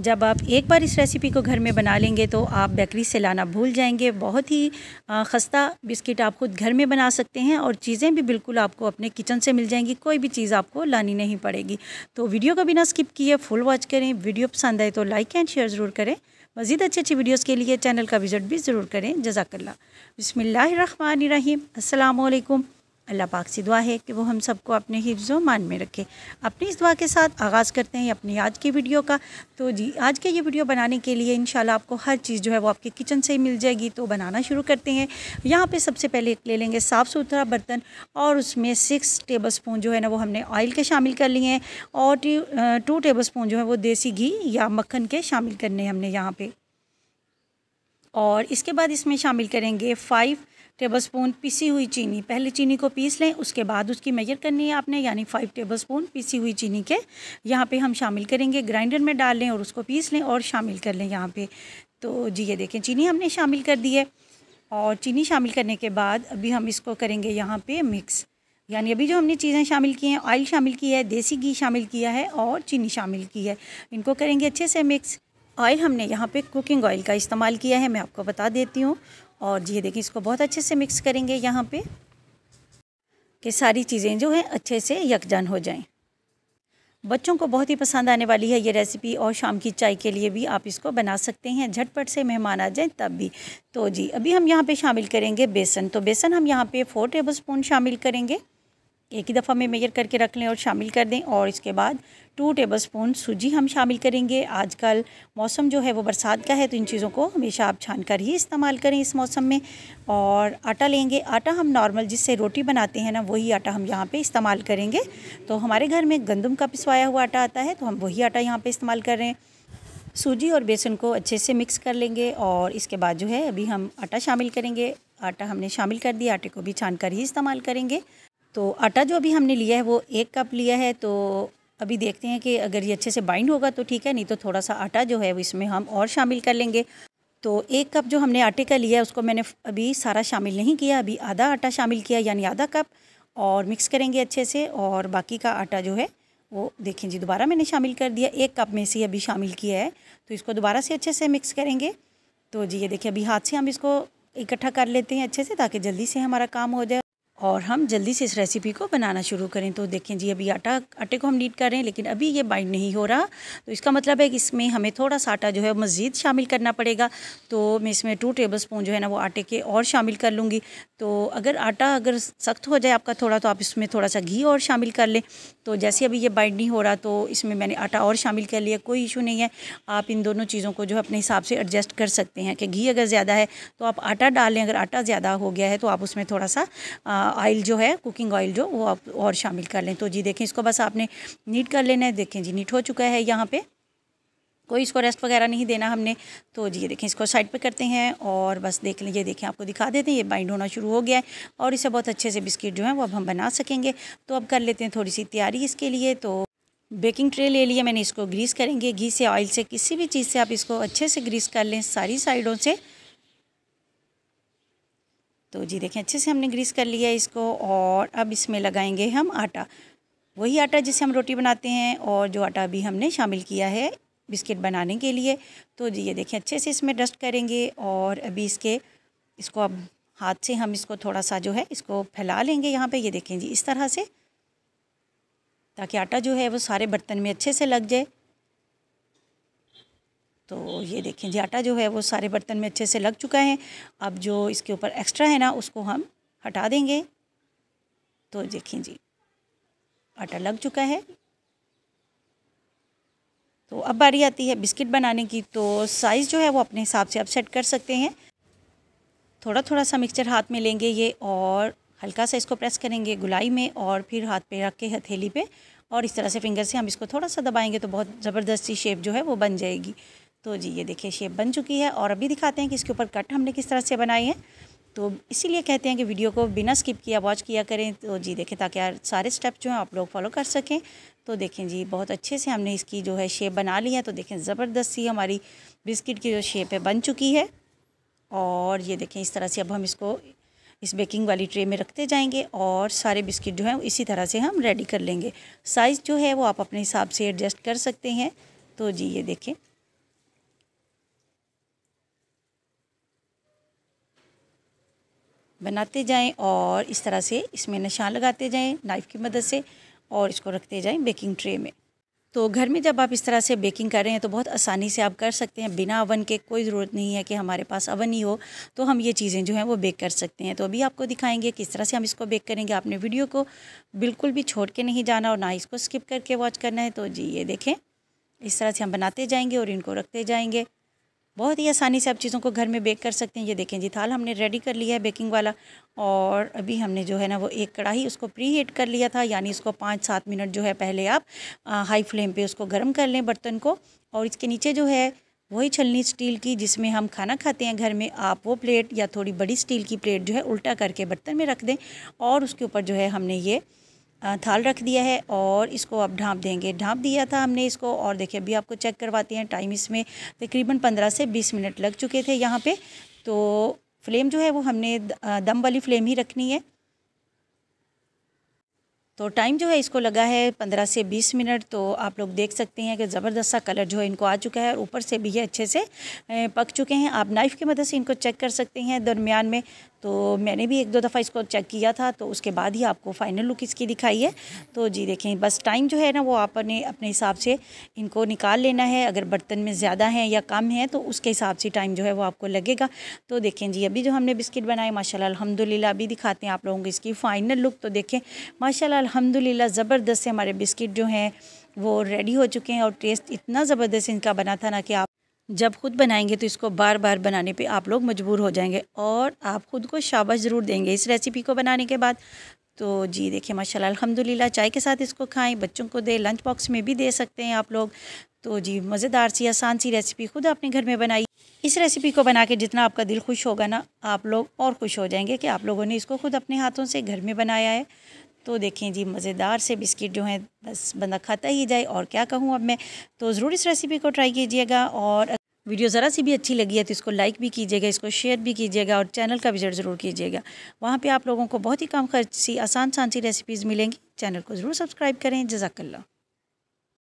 जब आप एक बार इस रेसिपी को घर में बना लेंगे तो आप बेकरी से लाना भूल जाएंगे बहुत ही खस्ता बिस्किट आप खुद घर में बना सकते हैं और चीज़ें भी बिल्कुल आपको अपने किचन से मिल जाएंगी कोई भी चीज़ आपको लानी नहीं पड़ेगी तो वीडियो को बिना स्किप किए फुल वॉच करें वीडियो पसंद आए तो लाइक एंड शेयर ज़रूर करें मज़ीद अच्छी अच्छी वीडियोज़ के लिए चैनल का विज़िट भी ज़रूर करें जजाकल्ला बसमिल्लर रहीम अल्लाह पाक से दुआ है कि वो हम सबको अपने हिफ्ज़ मान में रखे अपनी इस दुआ के साथ आगाज़ करते हैं अपनी आज की वीडियो का तो जी आज के ये वीडियो बनाने के लिए इन आपको हर चीज़ जो है वो आपके किचन से ही मिल जाएगी तो बनाना शुरू करते हैं यहाँ पे सबसे पहले एक ले लेंगे साफ़ सुथरा बर्तन और उसमें सिक्स टेबल स्पून जो है ना वो हमने ऑयल के शामिल कर लिए हैं और टू टेबल स्पून जो है वो देसी घी या मक्खन के शामिल करने हमने यहाँ पर और इसके बाद इसमें शामिल करेंगे फ़ाइव टेबलस्पून पीसी हुई चीनी पहले चीनी को पीस लें उसके बाद उसकी मेजर करनी है आपने यानी फाइव टेबलस्पून पीसी हुई चीनी के यहाँ पे हम शामिल करेंगे ग्राइंडर में डाल लें और उसको पीस लें और शामिल कर लें यहाँ पे तो जी ये देखें चीनी हमने शामिल कर दी है और चीनी शामिल करने के बाद अभी हम इसको करेंगे यहाँ पर मिक्स यानी अभी जो हमने चीज़ें शामिल की हैं ऑयल शामिल की है देसी घी शामिल किया है और चीनी शामिल की है इनको करेंगे अच्छे से मिक्स ऑयल हमने यहाँ पे कुकिंग ऑयल का इस्तेमाल किया है मैं आपको बता देती हूँ और ये देखिए इसको बहुत अच्छे से मिक्स करेंगे यहाँ पे कि सारी चीज़ें जो हैं अच्छे से यकजान हो जाएं बच्चों को बहुत ही पसंद आने वाली है ये रेसिपी और शाम की चाय के लिए भी आप इसको बना सकते हैं झटपट से मेहमान आ जाएं तब भी तो जी अभी हम यहाँ पे शामिल करेंगे बेसन तो बेसन हम यहाँ पे फ़ोर टेबल स्पून शामिल करेंगे एक ही दफ़ा में मेयर करके रख लें और शामिल कर दें और इसके बाद टू टेबल स्पून सूजी हम शामिल करेंगे आजकल मौसम जो है वो बरसात का है तो इन चीज़ों को हमेशा आप छान कर ही इस्तेमाल करें इस मौसम में और आटा लेंगे आटा हम नॉर्मल जिससे रोटी बनाते हैं ना वही आटा हम यहाँ पे इस्तेमाल करेंगे तो हमारे घर में गंदम का पिसवाया हुआ आटा आता है तो हम वही आटा यहाँ पर इस्तेमाल कर रहे हैं सूजी और बेसन को अच्छे से मिक्स कर लेंगे और इसके बाद जो है अभी हम आटा शामिल करेंगे आटा हमने शामिल कर दिया आटे को भी छान कर ही इस्तेमाल करेंगे तो आटा जो अभी हमने लिया है वो एक कप लिया है तो अभी देखते हैं कि अगर ये अच्छे से बाइंड होगा तो ठीक है नहीं तो थोड़ा सा आटा जो है वो इसमें हम और शामिल कर लेंगे तो एक कप जो हमने आटे का लिया है उसको मैंने अभी सारा शामिल नहीं किया अभी आधा आटा शामिल किया यानी आधा कप और मिक्स करेंगे अच्छे से और बाकी का आटा जो है वो देखें जी दोबारा मैंने शामिल कर दिया एक कप में से अभी शामिल किया है तो इसको दोबारा से अच्छे से मिक्स करेंगे तो जी ये देखिए अभी हाथ से हम इसको इकट्ठा कर लेते हैं अच्छे से ताकि जल्दी से हमारा काम हो जाए और हम जल्दी से इस रेसिपी को बनाना शुरू करें तो देखें जी अभी आटा आटे को हम नीट कर रहे हैं लेकिन अभी ये बाइंड नहीं हो रहा तो इसका मतलब है कि इसमें हमें थोड़ा सा आटा जो है मज़ीद शामिल करना पड़ेगा तो मैं इसमें टू टेबल स्पून जो है ना वो आटे के और शामिल कर लूँगी तो अगर आटा अगर सख्त हो जाए आपका थोड़ा तो आप इसमें थोड़ा सा घी और शामिल कर लें तो जैसे अभी ये बाइंड नहीं हो रहा तो इसमें मैंने आटा और शामिल कर लिया कोई इशू नहीं है आप इन दोनों चीज़ों को जो है अपने हिसाब से एडजस्ट कर सकते हैं कि घी अगर ज़्यादा है तो आप आटा डालें अगर आटा ज़्यादा हो गया है तो आप उसमें थोड़ा सा ऑयल जो है कुकिंग ऑयल जो वो आप और शामिल कर लें तो जी देखें इसको बस आपने नीट कर लेना है देखें जी नीट हो चुका है यहाँ पे कोई इसको रेस्ट वगैरह नहीं देना हमने तो जी ये देखें इसको साइड पे करते हैं और बस देख लें ये देखें आपको दिखा देते हैं ये बाइंड होना शुरू हो गया है और इसे बहुत अच्छे से बिस्किट जो है वो अब हम बना सकेंगे तो अब कर लेते हैं थोड़ी सी तैयारी इसके लिए तो बेकिंग ट्रे ले लिया मैंने इसको ग्रीस करेंगे घी से ऑयल से किसी भी चीज़ से आप इसको अच्छे से ग्रीस कर लें सारी साइडों से तो जी देखें अच्छे से हमने ग्रीस कर लिया इसको और अब इसमें लगाएंगे हम आटा वही आटा जिससे हम रोटी बनाते हैं और जो आटा अभी हमने शामिल किया है बिस्किट बनाने के लिए तो जी ये देखें अच्छे से इसमें डस्ट करेंगे और अभी इसके इसको अब हाथ से हम इसको थोड़ा सा जो है इसको फैला लेंगे यहाँ पे ये देखें जी इस तरह से ताकि आटा जो है वो सारे बर्तन में अच्छे से लग जाए तो ये देखें जी आटा जो है वो सारे बर्तन में अच्छे से लग चुका है अब जो इसके ऊपर एक्स्ट्रा है ना उसको हम हटा देंगे तो देखें जी आटा लग चुका है तो अब बारी आती है बिस्किट बनाने की तो साइज़ जो है वो अपने हिसाब से आप सेट कर सकते हैं थोड़ा थोड़ा सा मिक्सचर हाथ में लेंगे ये और हल्का सा इसको प्रेस करेंगे गुलाई में और फिर हाथ पे रख के हथेली पे और इस तरह से फिंगर से हम इसको थोड़ा सा दबाएंगे तो बहुत ज़बरदस्ती शेप जो है वो बन जाएगी तो जी ये देखिए शेप बन चुकी है और अभी दिखाते हैं कि इसके ऊपर कट हमने किस तरह से बनाई है तो इसीलिए कहते हैं कि वीडियो को बिना स्किप किया वॉच किया करें तो जी देखें ताकि सारे स्टेप जो हैं आप लोग फॉलो कर सकें तो देखें जी बहुत अच्छे से हमने इसकी जो है शेप बना ली है तो देखें ज़बरदस्त सी हमारी बिस्किट की जो शेप है बन चुकी है और ये देखें इस तरह से अब हम इसको इस बेकिंग वाली ट्रे में रखते जाएंगे और सारे बिस्किट जो हैं इसी तरह से हम रेडी कर लेंगे साइज़ जो है वो आप अपने हिसाब से एडजस्ट कर सकते हैं तो जी ये देखें बनाते जाएं और इस तरह से इसमें निशान लगाते जाएं नाइफ़ की मदद से और इसको रखते जाएं बेकिंग ट्रे में तो घर में जब आप इस तरह से बेकिंग कर रहे हैं तो बहुत आसानी से आप कर सकते हैं बिना अवन के कोई ज़रूरत नहीं है कि हमारे पास अवन ही हो तो हम ये चीज़ें जो हैं वो बेक कर सकते हैं तो अभी आपको दिखाएंगे किस तरह से हम इसको बेक करेंगे आपने वीडियो को बिल्कुल भी छोड़ के नहीं जाना और ना इसको स्किप करके वॉच करना है तो जी ये देखें इस तरह से हम बनाते जाएंगे और इनको रखते जाएंगे बहुत ही आसानी से आप चीज़ों को घर में बेक कर सकते हैं ये देखें जी थाल हमने रेडी कर लिया है बेकिंग वाला और अभी हमने जो है ना वो एक कढ़ाई उसको प्री हीट कर लिया था यानी इसको पाँच सात मिनट जो है पहले आप आ, हाई फ्लेम पे उसको गर्म कर लें बर्तन को और इसके नीचे जो है वही छलनी स्टील की जिसमें हम खाना खाते हैं घर में आप वो प्लेट या थोड़ी बड़ी स्टील की प्लेट जो है उल्टा करके बर्तन में रख दें और उसके ऊपर जो है हमने ये थाल रख दिया है और इसको अब ढाँप देंगे ढाँप दिया था हमने इसको और देखिए अभी आपको चेक करवाते हैं टाइम इसमें तकरीबन पंद्रह से बीस मिनट लग चुके थे यहाँ पे तो फ्लेम जो है वो हमने दम वाली फ्लेम ही रखनी है तो टाइम जो है इसको लगा है पंद्रह से बीस मिनट तो आप लोग देख सकते हैं कि ज़बरदस्त सा कलर जो है इनको आ चुका है और ऊपर से भी ये अच्छे से पक चुके हैं आप नाइफ़ की मदद से इनको चेक कर सकते हैं दरमियान में तो मैंने भी एक दो दफ़ा इसको चेक किया था तो उसके बाद ही आपको फ़ाइनल लुक इसकी दिखाई है तो जी देखें बस टाइम जो है ना वो आपने अपने हिसाब से इनको निकाल लेना है अगर बर्तन में ज़्यादा हैं या कम हैं तो उसके हिसाब से टाइम जो है वो आपको लगेगा तो देखें जी अभी जो हमने बिस्किट बनाए माशा अलहमदिल्ला अभी दिखाते हैं आप लोगों को इसकी फ़ाइनल लुक तो देखें माशा अलहमदिल्ला ज़बरदस्त से हमारे बिस्किट जो हैं वो रेडी हो चुके हैं और टेस्ट इतना ज़बरदस्त इनका बना था ना कि आप जब खुद बनाएंगे तो इसको बार बार बनाने पे आप लोग मजबूर हो जाएंगे और आप ख़ुद को शाबाश ज़रूर देंगे इस रेसिपी को बनाने के बाद तो जी देखिए माशा अलहमदिल्ला चाय के साथ इसको खाएं बच्चों को दे लंच बॉक्स में भी दे सकते हैं आप लोग तो जी मज़ेदार सी आसान सी रेसिपी खुद अपने घर में बनाई इस रेसिपी को बना के जितना आपका दिल खुश होगा ना आप लोग और खुश हो जाएंगे कि आप लोगों ने इसको खुद अपने हाथों से घर में बनाया है तो देखें जी मज़ेदार से बिस्किट जो है बस बंदा खाता ही जाए और क्या कहूँ अब मैं तो ज़रूर इस रेसिपी को ट्राई कीजिएगा और वीडियो ज़रा सी भी अच्छी लगी है तो इसको लाइक भी कीजिएगा इसको शेयर भी कीजिएगा और चैनल का विजिट ज़रूर कीजिएगा वहाँ पे आप लोगों को बहुत ही कम खर्च सी आसान सान सी रेसिपीज़ मिलेंगी चैनल को ज़रूर सब्सक्राइब करें जजाकल्ला